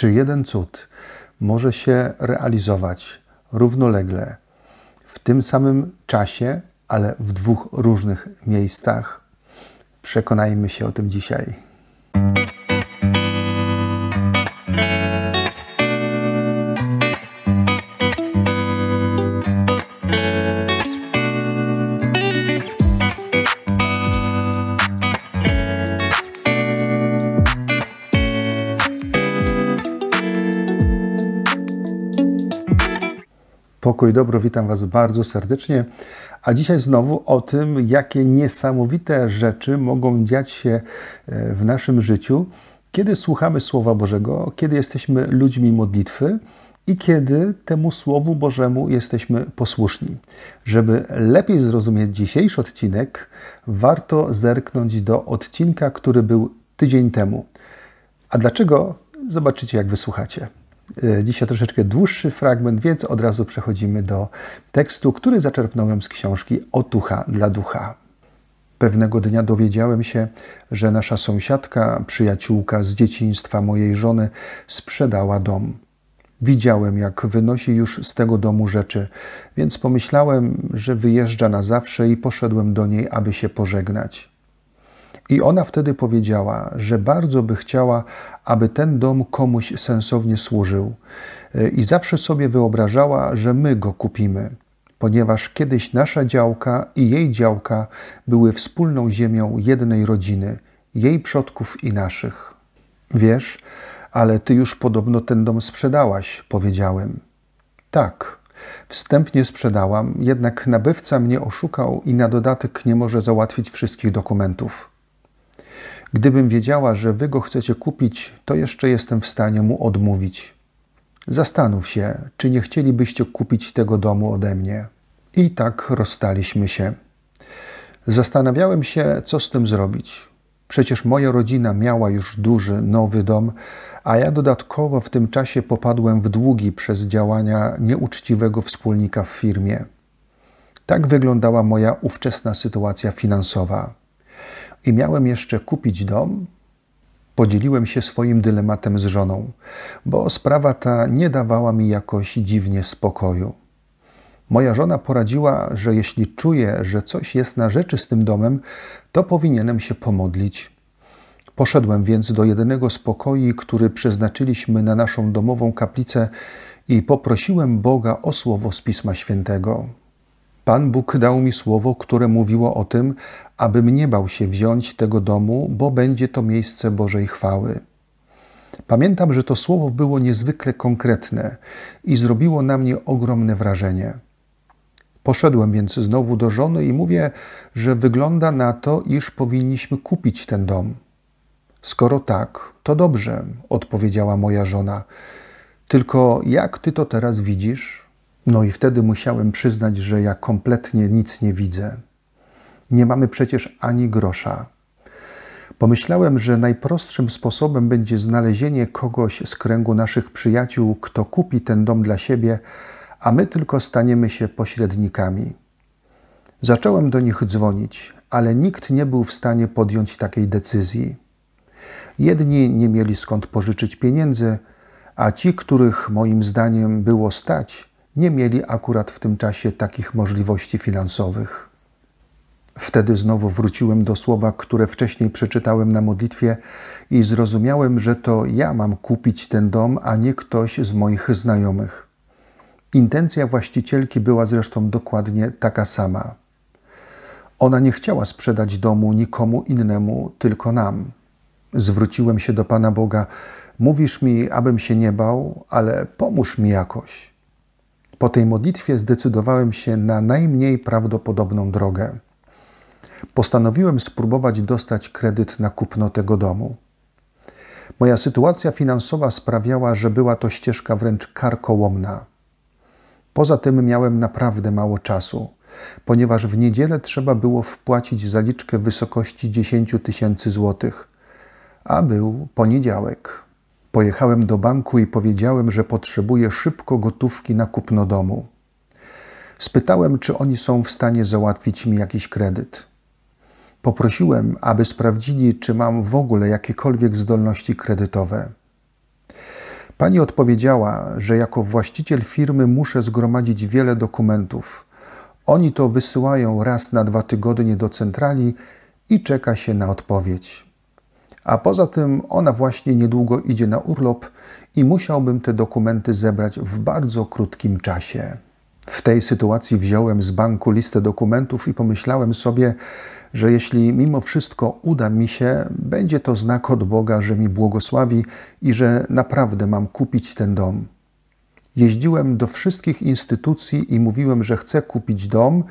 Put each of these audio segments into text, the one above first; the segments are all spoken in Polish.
Czy jeden cud może się realizować równolegle w tym samym czasie, ale w dwóch różnych miejscach? Przekonajmy się o tym dzisiaj. Pokój dobro, witam Was bardzo serdecznie. A dzisiaj znowu o tym, jakie niesamowite rzeczy mogą dziać się e, w naszym życiu, kiedy słuchamy Słowa Bożego, kiedy jesteśmy ludźmi modlitwy i kiedy temu Słowu Bożemu jesteśmy posłuszni. Żeby lepiej zrozumieć dzisiejszy odcinek, warto zerknąć do odcinka, który był tydzień temu. A dlaczego? Zobaczycie, jak wysłuchacie. E, dzisiaj troszeczkę dłuższy fragment, więc od razu przechodzimy do tekstu, który zaczerpnąłem z książki Otucha dla ducha. Pewnego dnia dowiedziałem się, że nasza sąsiadka, przyjaciółka z dzieciństwa mojej żony, sprzedała dom. Widziałem, jak wynosi już z tego domu rzeczy, więc pomyślałem, że wyjeżdża na zawsze i poszedłem do niej, aby się pożegnać. I ona wtedy powiedziała, że bardzo by chciała, aby ten dom komuś sensownie służył. E, I zawsze sobie wyobrażała, że my go kupimy, ponieważ kiedyś nasza działka i jej działka były wspólną ziemią jednej rodziny, jej przodków i naszych. Wiesz, ale ty już podobno ten dom sprzedałaś, powiedziałem. Tak. Wstępnie sprzedałam, jednak nabywca mnie oszukał i na dodatek nie może załatwić wszystkich dokumentów. Gdybym wiedziała, że wy go chcecie kupić, to jeszcze jestem w stanie mu odmówić. Zastanów się, czy nie chcielibyście kupić tego domu ode mnie. I tak rozstaliśmy się. Zastanawiałem się, co z tym zrobić. Przecież moja rodzina miała już duży, nowy dom, a ja dodatkowo w tym czasie popadłem w długi przez działania nieuczciwego wspólnika w firmie. Tak wyglądała moja ówczesna sytuacja finansowa i miałem jeszcze kupić dom, podzieliłem się swoim dylematem z żoną, bo sprawa ta nie dawała mi jakoś dziwnie spokoju. Moja żona poradziła, że jeśli czuję, że coś jest na rzeczy z tym domem, to powinienem się pomodlić. Poszedłem więc do jedynego z pokoi, który przeznaczyliśmy na naszą domową kaplicę i poprosiłem Boga o słowo z Pisma Świętego. Pan Bóg dał mi słowo, które mówiło o tym, abym nie bał się wziąć tego domu, bo będzie to miejsce Bożej chwały. Pamiętam, że to słowo było niezwykle konkretne i zrobiło na mnie ogromne wrażenie. Poszedłem więc znowu do żony i mówię, że wygląda na to, iż powinniśmy kupić ten dom. Skoro tak, to dobrze, odpowiedziała moja żona. Tylko jak ty to teraz widzisz? No i wtedy musiałem przyznać, że ja kompletnie nic nie widzę. Nie mamy przecież ani grosza. Pomyślałem, że najprostszym sposobem będzie znalezienie kogoś z kręgu naszych przyjaciół, kto kupi ten dom dla siebie, a my tylko staniemy się pośrednikami. Zacząłem do nich dzwonić, ale nikt nie był w stanie podjąć takiej decyzji. Jedni nie mieli skąd pożyczyć pieniędzy, a ci, których moim zdaniem było stać, nie mieli akurat w tym czasie takich możliwości finansowych. Wtedy znowu wróciłem do słowa, które wcześniej przeczytałem na modlitwie i zrozumiałem, że to ja mam kupić ten dom, a nie ktoś z moich znajomych. Intencja właścicielki była zresztą dokładnie taka sama. Ona nie chciała sprzedać domu nikomu innemu, tylko nam. Zwróciłem się do Pana Boga: Mówisz mi, abym się nie bał, ale pomóż mi jakoś. Po tej modlitwie zdecydowałem się na najmniej prawdopodobną drogę. Postanowiłem spróbować dostać kredyt na kupno tego domu. Moja sytuacja finansowa sprawiała, że była to ścieżka wręcz karkołomna. Poza tym miałem naprawdę mało czasu, ponieważ w niedzielę trzeba było wpłacić zaliczkę w wysokości 10 tysięcy złotych, a był poniedziałek. Pojechałem do banku i powiedziałem, że potrzebuję szybko gotówki na kupno domu. Spytałem, czy oni są w stanie załatwić mi jakiś kredyt. Poprosiłem, aby sprawdzili, czy mam w ogóle jakiekolwiek zdolności kredytowe. Pani odpowiedziała, że jako właściciel firmy muszę zgromadzić wiele dokumentów. Oni to wysyłają raz na dwa tygodnie do centrali i czeka się na odpowiedź. A poza tym ona właśnie niedługo idzie na urlop i musiałbym te dokumenty zebrać w bardzo krótkim czasie. W tej sytuacji wziąłem z banku listę dokumentów i pomyślałem sobie, że jeśli mimo wszystko uda mi się, będzie to znak od Boga, że mi błogosławi i że naprawdę mam kupić ten dom. Jeździłem do wszystkich instytucji i mówiłem, że chcę kupić dom,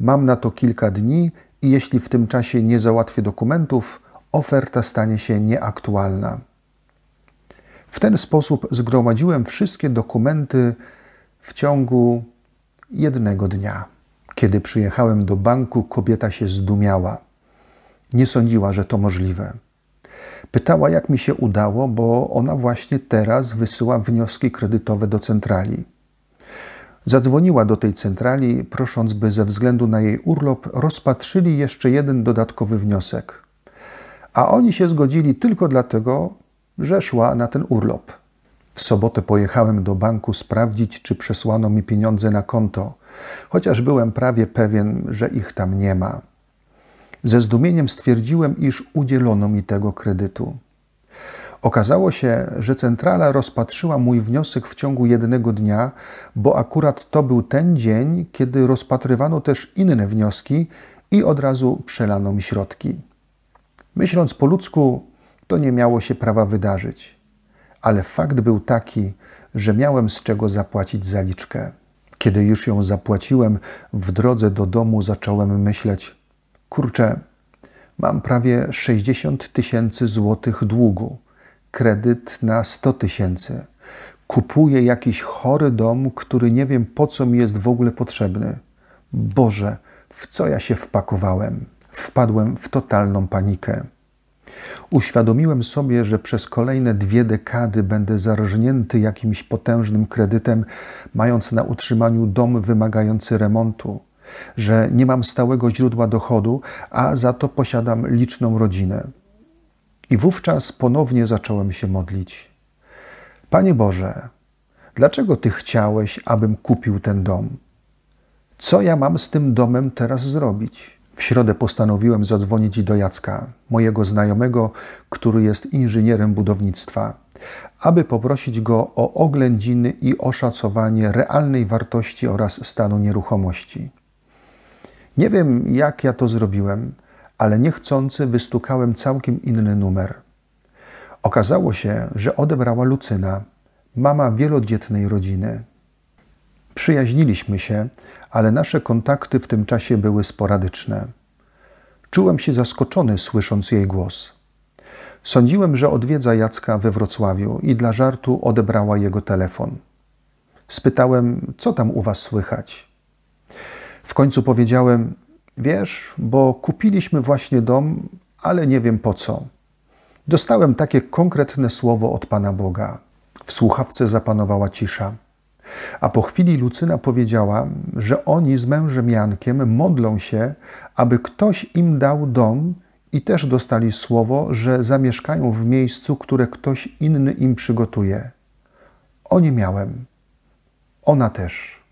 mam na to kilka dni i jeśli w tym czasie nie załatwię dokumentów, oferta stanie się nieaktualna. W ten sposób zgromadziłem wszystkie dokumenty w ciągu jednego dnia. Kiedy przyjechałem do banku, kobieta się zdumiała. Nie sądziła, że to możliwe. Pytała, jak mi się udało, bo ona właśnie teraz wysyła wnioski kredytowe do centrali. Zadzwoniła do tej centrali, prosząc, by ze względu na jej urlop rozpatrzyli jeszcze jeden dodatkowy wniosek a oni się zgodzili tylko dlatego, że szła na ten urlop. W sobotę pojechałem do banku sprawdzić, czy przesłano mi pieniądze na konto, chociaż byłem prawie pewien, że ich tam nie ma. Ze zdumieniem stwierdziłem, iż udzielono mi tego kredytu. Okazało się, że centrala rozpatrzyła mój wniosek w ciągu jednego dnia, bo akurat to był ten dzień, kiedy rozpatrywano też inne wnioski i od razu przelano mi środki. Myśląc po ludzku, to nie miało się prawa wydarzyć. Ale fakt był taki, że miałem z czego zapłacić zaliczkę. Kiedy już ją zapłaciłem, w drodze do domu zacząłem myśleć: Kurczę, mam prawie 60 tysięcy złotych długu, kredyt na 100 tysięcy. Kupuję jakiś chory dom, który nie wiem po co mi jest w ogóle potrzebny. Boże, w co ja się wpakowałem? wpadłem w totalną panikę. Uświadomiłem sobie, że przez kolejne dwie dekady będę zarżnięty jakimś potężnym kredytem, mając na utrzymaniu dom wymagający remontu, że nie mam stałego źródła dochodu, a za to posiadam liczną rodzinę. I wówczas ponownie zacząłem się modlić. Panie Boże, dlaczego Ty chciałeś, abym kupił ten dom? Co ja mam z tym domem teraz zrobić? W środę postanowiłem zadzwonić do Jacka, mojego znajomego, który jest inżynierem budownictwa, aby poprosić go o oględziny i oszacowanie realnej wartości oraz stanu nieruchomości. Nie wiem, jak ja to zrobiłem, ale niechcący wystukałem całkiem inny numer. Okazało się, że odebrała Lucyna, mama wielodzietnej rodziny. Przyjaźniliśmy się, ale nasze kontakty w tym czasie były sporadyczne. Czułem się zaskoczony, słysząc jej głos. Sądziłem, że odwiedza Jacka we Wrocławiu i dla żartu odebrała jego telefon. Spytałem, co tam u was słychać. W końcu powiedziałem: Wiesz, bo kupiliśmy właśnie dom, ale nie wiem po co. Dostałem takie konkretne słowo od Pana Boga. W słuchawce zapanowała cisza. A po chwili Lucyna powiedziała, że oni z mężem Jankiem modlą się, aby ktoś im dał dom i też dostali słowo, że zamieszkają w miejscu, które ktoś inny im przygotuje. O nie miałem. Ona też.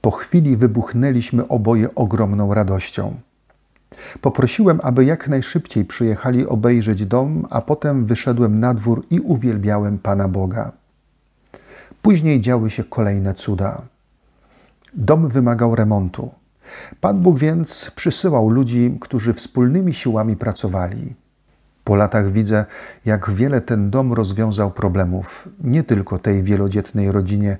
Po chwili wybuchnęliśmy oboje ogromną radością. Poprosiłem, aby jak najszybciej przyjechali obejrzeć dom, a potem wyszedłem na dwór i uwielbiałem Pana Boga. Później działy się kolejne cuda. Dom wymagał remontu. Pan Bóg więc przysyłał ludzi, którzy wspólnymi siłami pracowali. Po latach widzę, jak wiele ten dom rozwiązał problemów, nie tylko tej wielodzietnej rodzinie,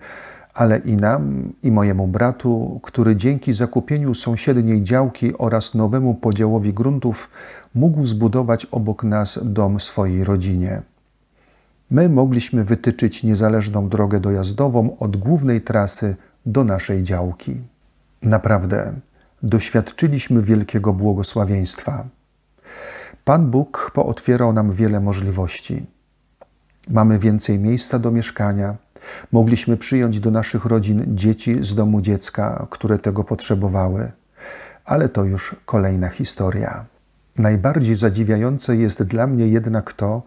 ale i nam, i mojemu bratu, który dzięki zakupieniu sąsiedniej działki oraz nowemu podziałowi gruntów mógł zbudować obok nas dom swojej rodzinie my mogliśmy wytyczyć niezależną drogę dojazdową od głównej trasy do naszej działki. Naprawdę, doświadczyliśmy wielkiego błogosławieństwa. Pan Bóg pootwierał nam wiele możliwości. Mamy więcej miejsca do mieszkania. Mogliśmy przyjąć do naszych rodzin dzieci z domu dziecka, które tego potrzebowały. Ale to już kolejna historia. Najbardziej zadziwiające jest dla mnie jednak to,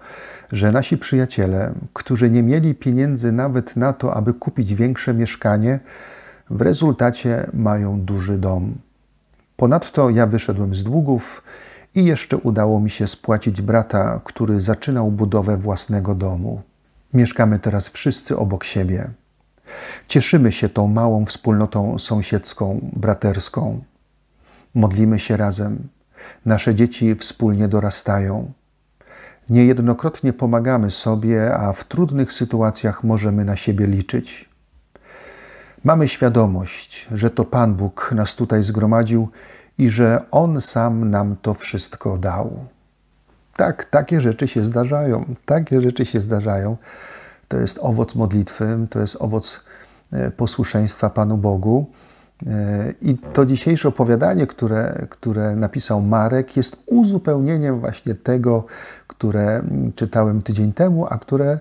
że nasi przyjaciele, którzy nie mieli pieniędzy nawet na to, aby kupić większe mieszkanie, w rezultacie mają duży dom. Ponadto ja wyszedłem z długów i jeszcze udało mi się spłacić brata, który zaczynał budowę własnego domu. Mieszkamy teraz wszyscy obok siebie. Cieszymy się tą małą wspólnotą sąsiedzką, braterską. Modlimy się razem Nasze dzieci wspólnie dorastają. Niejednokrotnie pomagamy sobie, a w trudnych sytuacjach możemy na siebie liczyć. Mamy świadomość, że to Pan Bóg nas tutaj zgromadził i że On sam nam to wszystko dał. Tak, takie rzeczy się zdarzają. Takie rzeczy się zdarzają. To jest owoc modlitwy, to jest owoc e, posłuszeństwa Panu Bogu. I to dzisiejsze opowiadanie, które, które napisał Marek, jest uzupełnieniem właśnie tego, które mm, czytałem tydzień temu, a które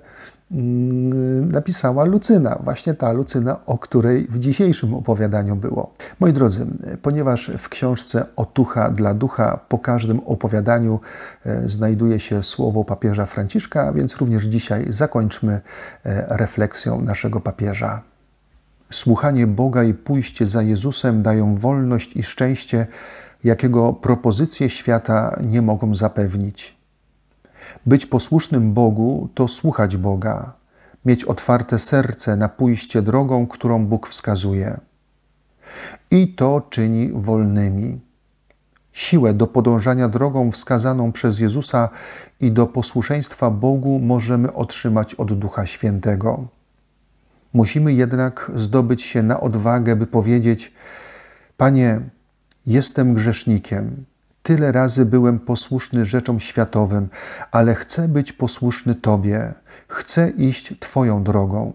mm, napisała Lucyna, właśnie ta Lucyna, o której w dzisiejszym opowiadaniu było. Moi drodzy, ponieważ w książce Otucha dla ducha po każdym opowiadaniu e, znajduje się słowo papieża Franciszka, więc również dzisiaj zakończmy e, refleksją naszego papieża. Słuchanie Boga i pójście za Jezusem dają wolność i szczęście, jakiego propozycje świata nie mogą zapewnić. Być posłusznym Bogu to słuchać Boga, mieć otwarte serce na pójście drogą, którą Bóg wskazuje. I to czyni wolnymi. Siłę do podążania drogą wskazaną przez Jezusa i do posłuszeństwa Bogu możemy otrzymać od Ducha Świętego. Musimy jednak zdobyć się na odwagę, by powiedzieć: Panie, jestem grzesznikiem. Tyle razy byłem posłuszny rzeczom światowym, ale chcę być posłuszny Tobie, chcę iść Twoją drogą.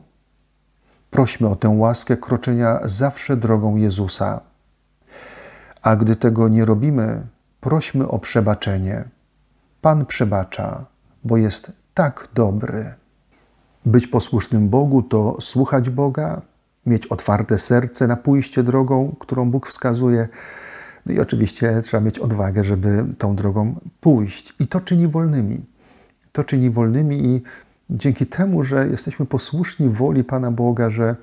Prośmy o tę łaskę kroczenia zawsze drogą Jezusa. A gdy tego nie robimy, prośmy o przebaczenie. Pan przebacza, bo jest tak dobry. Być posłusznym Bogu to słuchać Boga, mieć otwarte serce na pójście drogą, którą Bóg wskazuje. No i oczywiście trzeba mieć odwagę, żeby tą drogą pójść. I to czyni wolnymi. To czyni wolnymi i dzięki temu, że jesteśmy posłuszni woli Pana Boga, że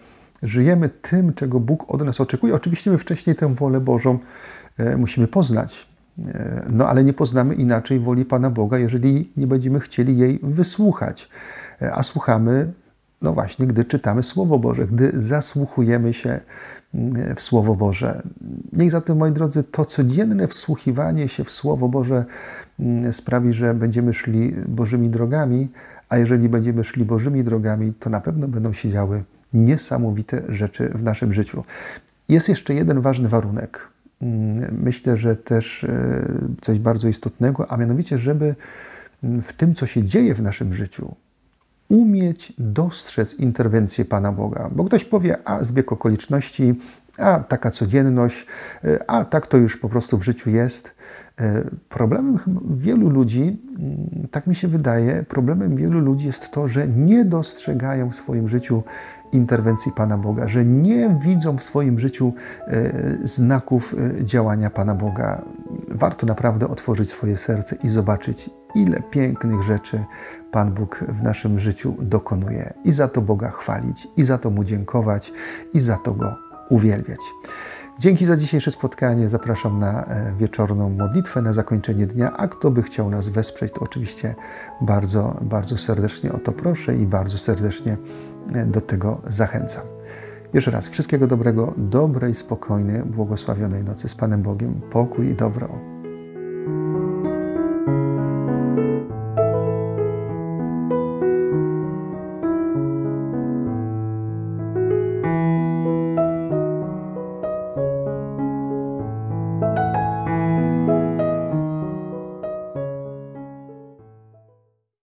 żyjemy tym, czego Bóg od nas oczekuje. Oczywiście my wcześniej tę wolę Bożą e, musimy poznać. E, no, ale nie poznamy inaczej woli Pana Boga, jeżeli nie będziemy chcieli jej wysłuchać. E, a słuchamy, no właśnie, gdy czytamy Słowo Boże, gdy zasłuchujemy się mm, e, w Słowo Boże. Niech zatem, moi drodzy, to codzienne wsłuchiwanie się w Słowo Boże mm, sprawi, że będziemy szli Bożymi drogami, a jeżeli będziemy szli Bożymi drogami, to na pewno będą się działy niesamowite rzeczy w naszym życiu. Jest jeszcze jeden ważny warunek. Mm, myślę, że też e, coś bardzo istotnego, a mianowicie, żeby w tym, co się dzieje w naszym życiu, umieć dostrzec interwencję Pana Boga. Bo ktoś powie, a zbieg okoliczności, a taka codzienność, e, a tak to już po prostu w życiu jest. E, problemem wielu ludzi, mm, tak mi się wydaje, problemem wielu ludzi jest to, że nie dostrzegają w swoim życiu interwencji Pana Boga, że nie widzą w swoim życiu e, znaków działania Pana Boga warto naprawdę otworzyć swoje serce i zobaczyć, ile pięknych rzeczy Pan Bóg w naszym życiu dokonuje. I za to Boga chwalić, i za to Mu dziękować, i za to Go uwielbiać. Dzięki za dzisiejsze spotkanie. Zapraszam na e, wieczorną modlitwę na zakończenie dnia. A kto by chciał nas wesprzeć, to oczywiście bardzo, bardzo serdecznie o to proszę i bardzo serdecznie e, do tego zachęcam. Jeszcze raz wszystkiego dobrego, dobrej, spokojnej, błogosławionej nocy z Panem Bogiem, pokój i dobro.